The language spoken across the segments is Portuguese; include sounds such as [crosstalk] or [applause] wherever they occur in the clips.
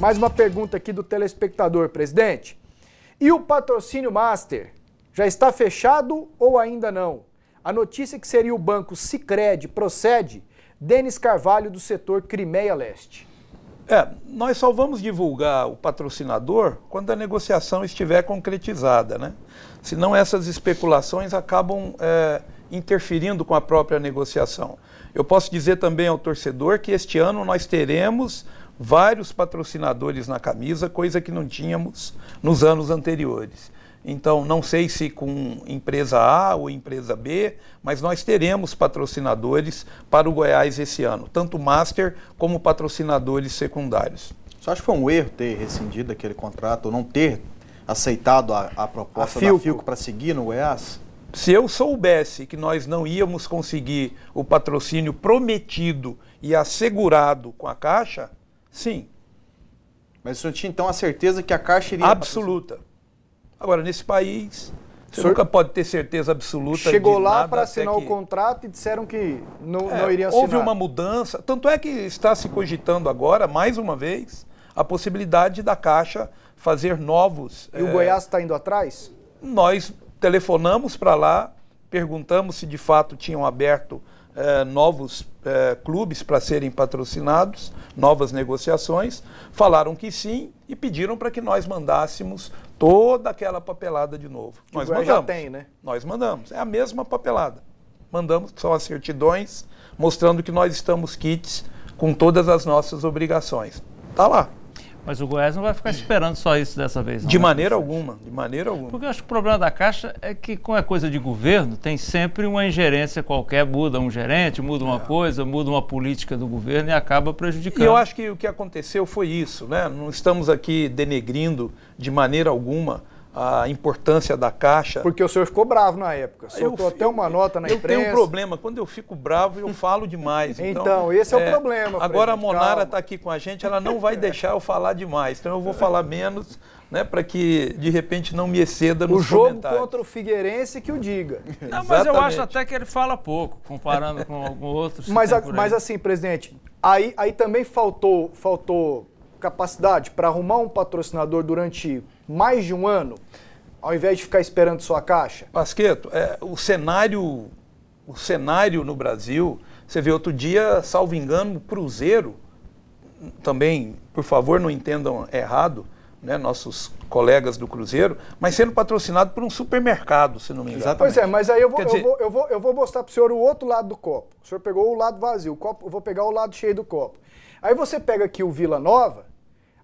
Mais uma pergunta aqui do telespectador, presidente. E o patrocínio Master? Já está fechado ou ainda não? A notícia é que seria o banco Sicredi procede? Denis Carvalho, do setor Crimeia Leste. É, nós só vamos divulgar o patrocinador quando a negociação estiver concretizada, né? Senão essas especulações acabam é, interferindo com a própria negociação. Eu posso dizer também ao torcedor que este ano nós teremos vários patrocinadores na camisa, coisa que não tínhamos nos anos anteriores. Então, não sei se com empresa A ou empresa B, mas nós teremos patrocinadores para o Goiás esse ano, tanto master como patrocinadores secundários. Você acha que foi um erro ter rescindido aquele contrato ou não ter aceitado a, a proposta a Filco. da Filco para seguir no Goiás? Se eu soubesse que nós não íamos conseguir o patrocínio prometido e assegurado com a Caixa, Sim. Mas o senhor tinha então a certeza que a Caixa iria. Absoluta. Agora, nesse país, senhor... nunca pode ter certeza absoluta. Chegou lá para assinar que... o contrato e disseram que não, é, não iria assinar. Houve uma mudança. Tanto é que está se cogitando agora, mais uma vez, a possibilidade da Caixa fazer novos. E é... o Goiás está indo atrás? Nós telefonamos para lá, perguntamos se de fato tinham aberto eh, novos eh, clubes para serem patrocinados, novas negociações, falaram que sim e pediram para que nós mandássemos toda aquela papelada de novo. Que nós mandamos. Já tem, né? Nós mandamos. É a mesma papelada. Mandamos, são as certidões, mostrando que nós estamos kits com todas as nossas obrigações. Está lá. Mas o Goiás não vai ficar esperando só isso dessa vez. Não, de né? maneira alguma, de maneira alguma. Porque eu acho que o problema da Caixa é que, como é coisa de governo, tem sempre uma ingerência qualquer, muda um gerente, muda uma é. coisa, muda uma política do governo e acaba prejudicando. E eu acho que o que aconteceu foi isso, né? Não estamos aqui denegrindo de maneira alguma a importância da Caixa. Porque o senhor ficou bravo na época. Soltou eu, até uma eu, nota na eu imprensa. Eu tenho um problema. Quando eu fico bravo, eu falo demais. então, [laughs] então, esse é, é o problema. Agora a Monara está aqui com a gente, ela não vai deixar eu falar demais. Então eu vou falar menos, né, para que de repente não me exceda no jogo contra o Figueirense que o diga. [laughs] Não, mas eu acho até que ele fala pouco, comparando com alguns outros Mas, mas assim, presidente, aí, aí também faltou, faltou capacidade para arrumar um patrocinador durante mais de um ano, ao invés de ficar esperando sua caixa? Pasqueto, é, o cenário o cenário no Brasil, você vê outro dia, salvo engano, o Cruzeiro, também, por favor, não entendam errado, né, nossos colegas do Cruzeiro, mas sendo patrocinado por um supermercado, se não me engano. Exatamente. Pois é, mas aí eu vou, eu, vou, eu, vou, eu vou mostrar para o senhor o outro lado do copo. O senhor pegou o lado vazio, o copo, eu vou pegar o lado cheio do copo. Aí você pega aqui o Vila Nova,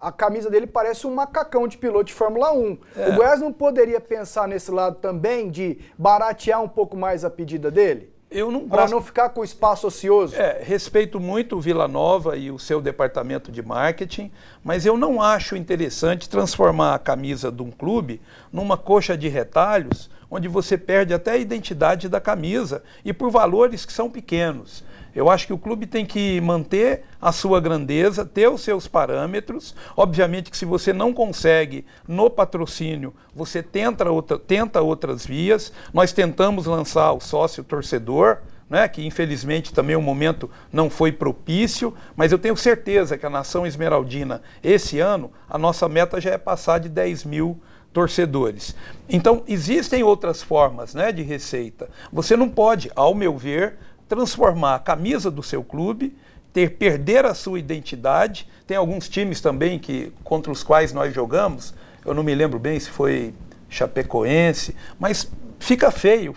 a camisa dele parece um macacão de piloto de Fórmula 1. É. O Goiás não poderia pensar nesse lado também de baratear um pouco mais a pedida dele? Eu não Para não ficar com espaço ocioso. É, respeito muito o Vila Nova e o seu departamento de marketing, mas eu não acho interessante transformar a camisa de um clube numa coxa de retalhos, onde você perde até a identidade da camisa e por valores que são pequenos. Eu acho que o clube tem que manter a sua grandeza, ter os seus parâmetros. Obviamente que se você não consegue no patrocínio, você tenta, outra, tenta outras vias. Nós tentamos lançar o sócio torcedor. Né, que infelizmente também o momento não foi propício, mas eu tenho certeza que a Nação Esmeraldina, esse ano, a nossa meta já é passar de 10 mil torcedores. Então, existem outras formas né, de receita. Você não pode, ao meu ver, transformar a camisa do seu clube, ter perder a sua identidade. Tem alguns times também que contra os quais nós jogamos, eu não me lembro bem se foi Chapecoense, mas fica feio,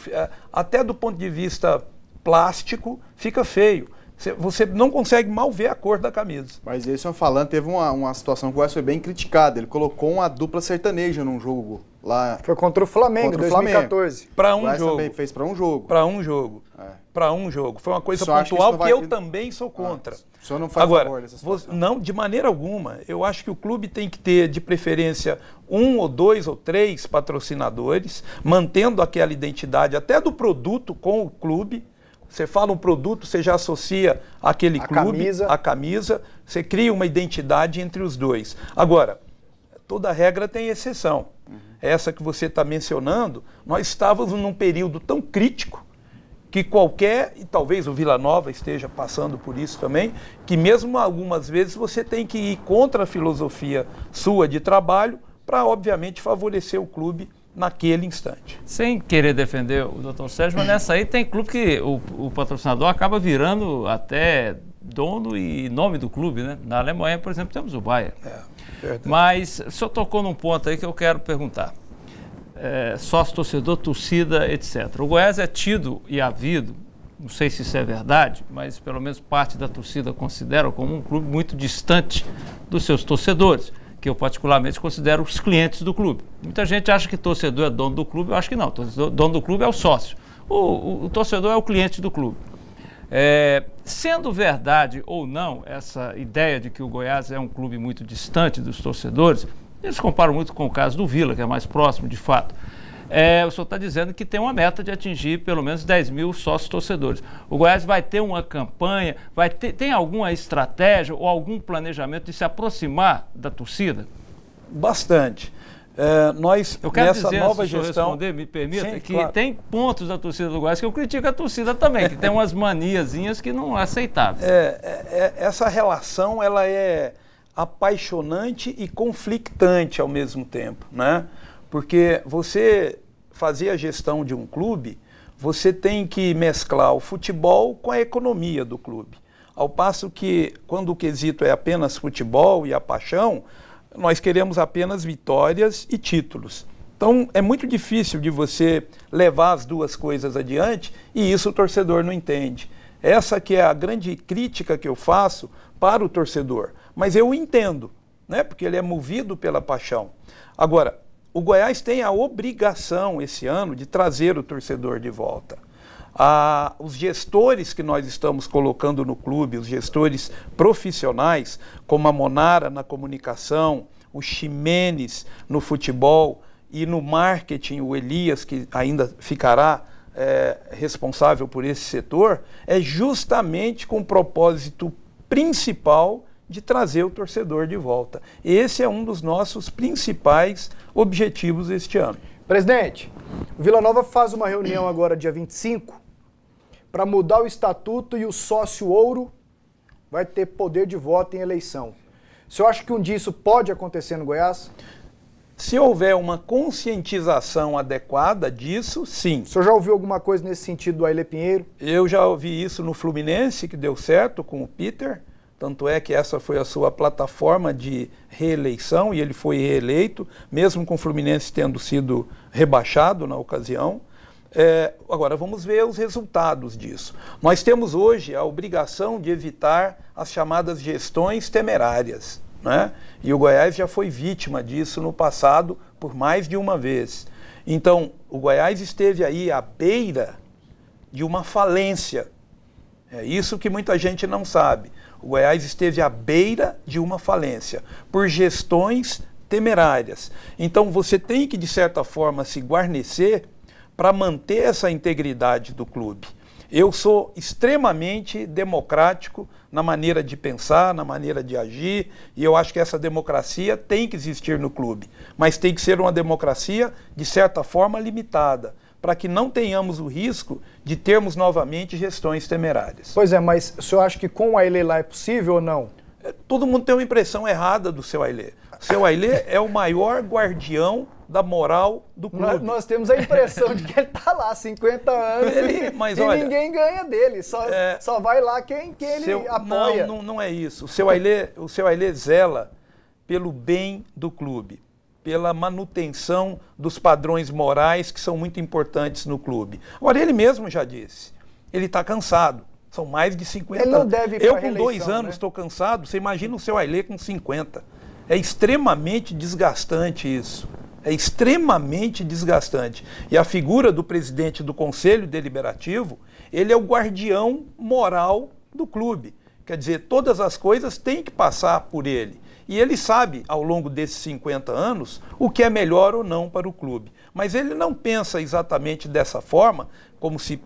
até do ponto de vista plástico, fica feio. Você não consegue mal ver a cor da camisa. Mas esse é o falando, teve uma, uma situação que o Wes foi bem criticado. Ele colocou uma dupla sertaneja num jogo lá. Foi contra o Flamengo, contra o 2014. Para um, um jogo. Também fez para um jogo. Para um jogo. É. Para um jogo. Foi uma coisa pontual que, vai... eu também sou ah, contra. Ah, o senhor não faz Agora, favor dessa situação. Não, de maneira alguma. Eu acho que o clube tem que ter, de preferência, um ou dois ou três patrocinadores, mantendo aquela identidade até do produto com o clube você fala um produto, você já associa aquele a clube, camisa. a camisa, você cria uma identidade entre os dois. Agora, toda regra tem exceção. Uhum. Essa que você está mencionando, nós estávamos num período tão crítico que qualquer, e talvez o Vila Nova esteja passando por isso também, que mesmo algumas vezes você tem que ir contra a filosofia sua de trabalho para, obviamente, favorecer o clube naquele instante. Sem querer defender o doutor Sérgio, mas nessa aí tem clube que o, o, patrocinador acaba virando até dono e nome do clube, né? Na Alemanha, por exemplo, temos o Bayern. É, mas o senhor tocou num ponto aí que eu quero perguntar. É, sócio-torcedor, torcida, etc. O Goiás é tido e havido, não sei se isso é verdade, mas pelo menos parte da torcida considera como um clube muito distante dos seus torcedores que eu particularmente considero os clientes do clube. Muita gente acha que torcedor é dono do clube, eu acho que não. Torcedor, dono do clube é o sócio. O, o, o torcedor é o cliente do clube. É, sendo verdade ou não essa ideia de que o Goiás é um clube muito distante dos torcedores, eles comparam muito com o caso do Vila, que é mais próximo de fato. É, o senhor está dizendo que tem uma meta de atingir pelo menos 10 mil sócios torcedores. O Goiás vai ter uma campanha, vai ter, tem alguma estratégia ou algum planejamento de se aproximar da torcida? Bastante. É, nós, eu quero nessa dizer, nova se gestão. Responder, me permita, Sim, que claro. tem pontos da torcida do Goiás que eu critico a torcida também, que tem umas [laughs] maniazinhas que não é aceitável. É, é, é, essa relação ela é apaixonante e conflictante ao mesmo tempo, né? Porque você fazer a gestão de um clube, você tem que mesclar o futebol com a economia do clube. Ao passo que, quando o quesito é apenas futebol e a paixão, nós queremos apenas vitórias e títulos. Então, é muito difícil de você levar as duas coisas adiante e isso o torcedor não entende. Essa que é a grande crítica que eu faço para o torcedor. Mas eu entendo, né? porque ele é movido pela paixão. Agora, o Goiás tem a obrigação esse ano de trazer o torcedor de volta. Ah, os gestores que nós estamos colocando no clube, os gestores profissionais, como a Monara na comunicação, o Ximenes no futebol e no marketing, o Elias, que ainda ficará é, responsável por esse setor, é justamente com o propósito principal de trazer o torcedor de volta. Esse é um dos nossos principais objetivos este ano. Presidente, o Vila Nova faz uma reunião agora, dia 25, para mudar o estatuto e o sócio ouro vai ter poder de voto em eleição. O senhor acha que um dia isso pode acontecer no Goiás? Se houver uma conscientização adequada disso, sim. O senhor já ouviu alguma coisa nesse sentido do Aile Pinheiro? Eu já ouvi isso no Fluminense, que deu certo com o Peter. Tanto é que essa foi a sua plataforma de reeleição e ele foi reeleito, mesmo com o Fluminense tendo sido rebaixado na ocasião. É, agora, vamos ver os resultados disso. Nós temos hoje a obrigação de evitar as chamadas gestões temerárias. Né? E o Goiás já foi vítima disso no passado por mais de uma vez. Então, o Goiás esteve aí à beira de uma falência é isso que muita gente não sabe. O Goiás esteve à beira de uma falência por gestões temerárias. Então você tem que, de certa forma, se guarnecer para manter essa integridade do clube. Eu sou extremamente democrático na maneira de pensar, na maneira de agir, e eu acho que essa democracia tem que existir no clube, mas tem que ser uma democracia, de certa forma, limitada para que não tenhamos o risco de termos novamente gestões temerárias. Pois é, mas o senhor acha que com o Ailê lá é possível ou não? É, todo mundo tem uma impressão errada do seu Ailê. O seu Ailê é o maior guardião da moral do clube. Nós, nós temos a impressão de que ele está lá há 50 anos ele, mas e olha, ninguém ganha dele. Só, é, só vai lá quem, quem seu, ele apoia. Não, não, não, é isso. O seu Ailê, o seu Ailê zela pelo bem do clube pela manutenção dos padrões morais que são muito importantes no clube. Agora, ele mesmo já disse, ele está cansado. São mais de 50 ele não deve Eu, com dois anos, estou né? cansado. Você imagina o seu Ailê com 50. É extremamente desgastante isso. É extremamente desgastante. E a figura do presidente do Conselho Deliberativo, ele é o guardião moral do clube. Quer dizer, todas as coisas têm que passar por ele. E ele sabe, ao longo desses 50 anos, o que é melhor ou não para o clube. Mas ele não pensa exatamente dessa forma, como se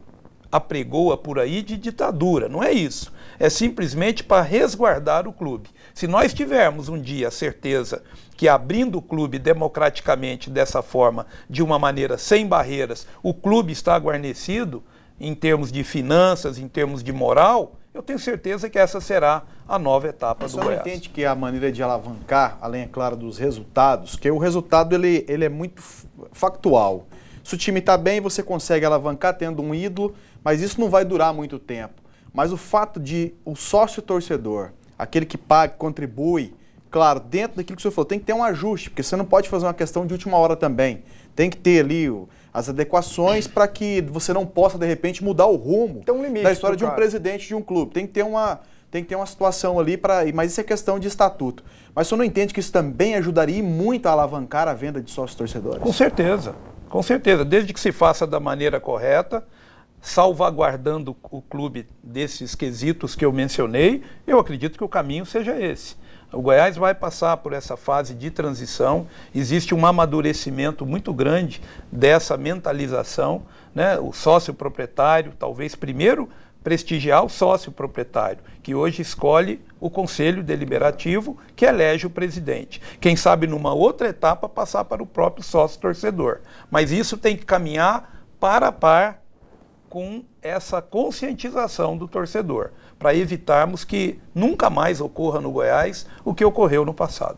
apregoa por aí de ditadura. Não é isso. É simplesmente para resguardar o clube. Se nós tivermos um dia a certeza que abrindo o clube democraticamente dessa forma, de uma maneira sem barreiras, o clube está guarnecido em termos de finanças, em termos de moral, eu tenho certeza que essa será a nova etapa Mas do Goiás. Você entende que a maneira de alavancar, além, é claro, dos resultados, que o resultado ele, ele é muito factual. Se o time está bem, você consegue alavancar tendo um ídolo, mas isso não vai durar muito tempo. Mas o fato de o sócio torcedor, aquele que paga, contribui, claro, dentro daquilo que o senhor falou, tem que ter um ajuste, porque você não pode fazer uma questão de última hora também. Tem que ter ali o as adequações para que você não possa, de repente, mudar o rumo Tem um limite, da história de um cara. presidente de um clube. Tem que ter uma, tem que ter uma situação ali para. Mas isso é questão de estatuto. Mas senhor não entende que isso também ajudaria muito a alavancar a venda de sócios torcedores? Com certeza, com certeza. Desde que se faça da maneira correta, salvaguardando o clube desses quesitos que eu mencionei, eu acredito que o caminho seja esse. O Goiás vai passar por essa fase de transição. Existe um amadurecimento muito grande dessa mentalização. Né? O sócio proprietário, talvez primeiro prestigiar o sócio proprietário, que hoje escolhe o conselho deliberativo que elege o presidente. Quem sabe numa outra etapa passar para o próprio sócio torcedor. Mas isso tem que caminhar para a par com essa conscientização do torcedor para evitarmos que nunca mais ocorra no Goiás o que ocorreu no passado.